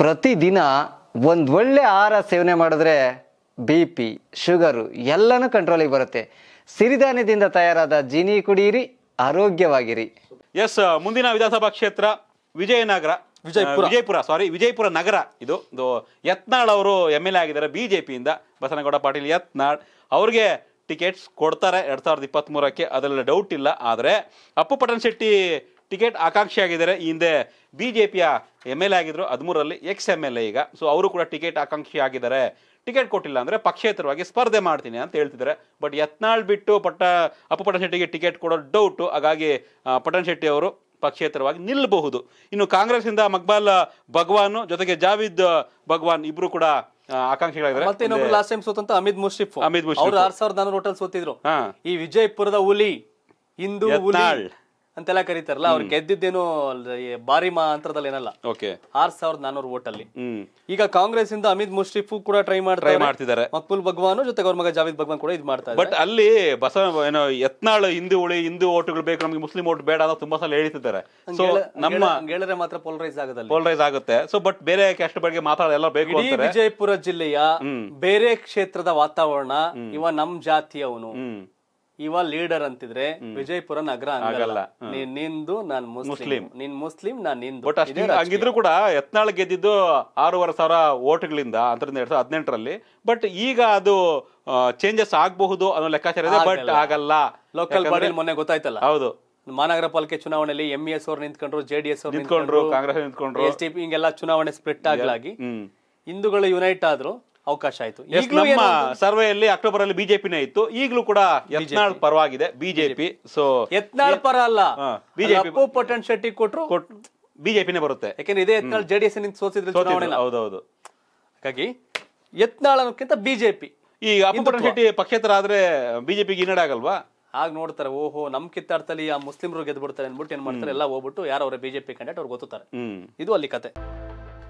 ಪ್ರತಿದಿನ ಒಂದು ಒಳ್ಳೆ ಆಹಾರ ಸೇವನೆ ಮಾಡಿದ್ರೆ ಬಿ ಪಿ ಶುಗರು ಎಲ್ಲನೂ ಕಂಟ್ರೋಲಿಗೆ ಬರುತ್ತೆ ಸಿರಿಧಾನ್ಯದಿಂದ ತಯಾರಾದ ಜೀನಿ ಕುಡಿಯಿರಿ ಆರೋಗ್ಯವಾಗಿರಿ ಎಸ್ ಮುಂದಿನ ವಿಧಾನಸಭಾ ಕ್ಷೇತ್ರ ವಿಜಯನಗರ ವಿಜಯಪುರ ವಿಜಯಪುರ ಸಾರಿ ವಿಜಯಪುರ ನಗರ ಇದು ಯತ್ನಾಳ್ ಅವರು ಎಮ್ ಎಲ್ ಎ ಆಗಿದ್ದಾರೆ ಬಿ ಪಿಯಿಂದ ಬಸನಗೌಡ ಪಾಟೀಲ್ ಯತ್ನಾಳ್ ಅವ್ರಿಗೆ ಟಿಕೆಟ್ಸ್ ಕೊಡ್ತಾರೆ ಎರಡು ಸಾವಿರದ ಇಪ್ಪತ್ತ್ ಅದರಲ್ಲಿ ಡೌಟ್ ಇಲ್ಲ ಆದರೆ ಅಪ್ಪು ಪಟ್ಟಣಶೆಟ್ಟಿ ಟಿಕೆಟ್ ಆಕಾಂಕ್ಷಿ ಆಗಿದ್ದಾರೆ ಈ ಹಿಂದೆ ಬಿ ಜೆ ಪಿಯ ಎಮ್ ಎಲ್ ಎ ಆಗಿದ್ರು ಹದಿಮೂರಲ್ಲಿ ಎಕ್ಸ್ ಎಮ್ ಎಲ್ ಎ ಈಗ ಸೊ ಅವರು ಕೂಡ ಟಿಕೆಟ್ ಆಕಾಂಕ್ಷಿ ಆಗಿದ್ದಾರೆ ಟಿಕೆಟ್ ಕೊಟ್ಟಿಲ್ಲ ಅಂದರೆ ಪಕ್ಷೇತರವಾಗಿ ಸ್ಪರ್ಧೆ ಮಾಡ್ತೀನಿ ಅಂತ ಹೇಳ್ತಿದ್ದಾರೆ ಬಟ್ ಯತ್ನಾಳ್ ಬಿಟ್ಟು ಪಟ್ಟ ಅಪ್ಪ ಪಟ್ಟಣ ಶೆಟ್ಟಿಗೆ ಟಿಕೆಟ್ ಕೊಡೋ ಡೌಟು ಹಾಗಾಗಿ ಪಟನ್ ಶೆಟ್ಟಿ ಅವರು ಪಕ್ಷೇತರವಾಗಿ ನಿಲ್ಲಬಹುದು ಇನ್ನು ಕಾಂಗ್ರೆಸ್ಸಿಂದ ಮಕ್ಬಾಲ್ ಭಗವಾನ್ ಜೊತೆಗೆ ಜಾವಿದ್ ಭಗವಾನ್ ಇಬ್ರು ಕೂಡ ಆಕಾಂಕ್ಷಿಗಳಾಗಿದ್ದಾರೆ ಮತ್ತೆ ಟೈಮ್ ಸೋತಂತ ಅಮಿತ್ ಮುಷ್ರಿಫ್ ಅಮಿತ್ ಮುಷ್ರಿಫ್ ಅವರು ಆರ್ ಸಾವಿರದ ಸೋತಿದ್ರು ಈ ವಿಜಯಪುರದ ಹುಲಿ ಹಿಂದೂ ಅಂತೆಲ್ಲ ಕರೀತಾರಲ್ಲ ಅವ್ರು ಗೆದ್ದಿದ್ದೇನು ಭಾರಿ ಮಾಂತ್ರದಲ್ಲಿ ಏನಲ್ಲ ಓಕೆ ಆರ್ ಸಾವಿರದ ನಾನೂರು ವೋಟ್ ಅಲ್ಲಿ ಈಗ ಕಾಂಗ್ರೆಸ್ ಇಂದ ಅಮಿತ್ ಮುಶ್ರಿಫು ಕೂಡ ಟ್ರೈ ಟ್ರೈ ಮಾಡ್ತಿದ್ದಾರೆ ಮಕ್ಬುಲ್ ಭಗವಾನ್ ಜೊತೆಗೆ ಅವ್ರ ಮಗ ಜಾವೇದ್ ಭಗವಾನ್ ಕೂಡ ಇದು ಮಾಡ್ತಾರೆ ಬಟ್ ಅಲ್ಲಿ ಬಸವ ಏನೋ ಯತ್ನಾಳ್ ಹಿಂದೂ ಉಳಿ ಹಿಂದೂ ಓಟ್ಗಳು ಬೇಕು ನಮ್ಗೆ ಮುಸ್ಲಿಂ ಓಟ್ ಬೇಡ ಅಂತ ತುಂಬಾ ಸಲ ಹೇಳ್ತಿದ್ದಾರೆ ಸೊ ನಮ್ಮ ಮಾತ್ರ ಪೋಲರೈಸ್ ಆಗುತ್ತೆ ಪೋಲರೈಸ್ ಆಗುತ್ತೆ ಸೊ ಬಟ್ ಬೇರೆ ಕ್ಯಾಸ್ಟ್ ಬಗ್ಗೆ ಮಾತಾಡೋದೆಲ್ಲ ಬೇಕು ವಿಜಯಪುರ ಜಿಲ್ಲೆಯ ಬೇರೆ ಕ್ಷೇತ್ರದ ವಾತಾವರಣ ಇವ ನಮ್ ಜಾತಿಯವನು ಇವ ಲೀಡರ್ ಅಂತಿದ್ರೆ ವಿಜಯಪುರ ನಗರ ಆಗಲ್ಲ ನೀನ್ ನಿಂದು ನಾನ್ ಮುಸ್ಲಿಂ ನಿನ್ ಮುಸ್ಲಿಂ ನಾನ್ ನಿಂದು ಹಂಗಿದ್ರು ಕೂಡ ಯತ್ನಾಳ್ ಗೆದ್ದಿದ್ದು ಆರೂವರೆ ಸಾವಿರ ಓಟ್ಗಳಿಂದ ಅಂತರಿಂದ ಎರಡ್ ಸಾವಿರದ ಹದಿನೆಂಟರಲ್ಲಿ ಬಟ್ ಈಗ ಅದು ಚೇಂಜಸ್ ಆಗಬಹುದು ಅನ್ನೋ ಲೆಕ್ಕಾಚಾರ ಇದೆ ಬಟ್ ಆಗಲ್ಲ ಲೋಕಲ್ ಬಾಡಿ ಮೊನ್ನೆ ಗೊತ್ತಾಯ್ತಲ್ಲ ಹೌದು ಮಹಾನಗರ ಪಾಲಿಕೆ ಚುನಾವಣೆಯಲ್ಲಿ ಎಂ ಎಸ್ e ಅವ್ರು ನಿಂತ್ಕೊಂಡ್ರು ಜೆಡಿಎಸ್ ಅವ್ರು ನಿಂತ್ಕೊಂಡ್ರು ಕಾಂಗ್ರೆಸ್ ನಿಂತ್ಕೊಂಡ್ರು ಹಿಂಗೆಲ್ಲ ಚುನಾವಣೆ ಸ್ಪ್ಲಿಟ್ ಆಗಲಾಗಿ ಹಿಂದೂಗಳು ಯುನೈಟ್ ಆದ್ರು ಅವಕಾಶ ಆಯ್ತು ನಮ್ಮ ಸರ್ವೆಯಲ್ಲಿ ಅಕ್ಟೋಬರ್ ಅಲ್ಲಿ ಬಿಜೆಪಿನೇ ಇತ್ತು ಈಗಲೂ ಕೂಡ ಯತ್ನಾಳ್ ಪರವಾಗಿದೆ ಬಿಜೆಪಿ ಸೊ ಯತ್ನಾಳ್ ಪರ ಅಲ್ಲ ಬಿಜೆಪಿ ಪಟನ್ ಶೆಟ್ಟಿ ಕೊಟ್ರು ಬಿಜೆಪಿನೇ ಬರುತ್ತೆ ಯಾಕಂದ್ರೆ ಇದೇ ಯತ್ನಾಳ್ ಜೆಡಿಎಸ್ ನಿಂತ ಸೋತಿದ್ರೆ ಹೌದೌದು ಹಾಗಾಗಿ ಯತ್ನಾಳ್ ಅನ್ನೋಕ್ಕಿಂತ ಬಿಜೆಪಿ ಈಗ ಅಪ್ಪು ಶೆಟ್ಟಿ ಪಕ್ಷೇತರ ಆದ್ರೆ ಬಿಜೆಪಿಗೆ ಹಿನ್ನಡೆ ಆಗಲ್ವಾ ಆಗ ನೋಡ್ತಾರೆ ಓಹೋ ನಮ್ ಕಿತ್ತಾಡ್ತಲ್ಲಿ ಆ ಮುಸ್ಲಿಮರು ಗೆದ್ಬಿಡ್ತಾರೆ ಅಂದ್ಬಿಟ್ಟು ಏನ್ ಮಾಡ್ತಾರೆ ಎಲ್ಲ ಹೋಗ್ಬಿಟ್ಟು ಯಾರು ಅವರ ಬಿಜೆಪಿ ಕ್ಯಾಂಡಿಡೇಟ್ ಅವ್ರು ಗೊತ್ತಾರೆ ಇದು ಅಲ್ಲಿ ಕತೆ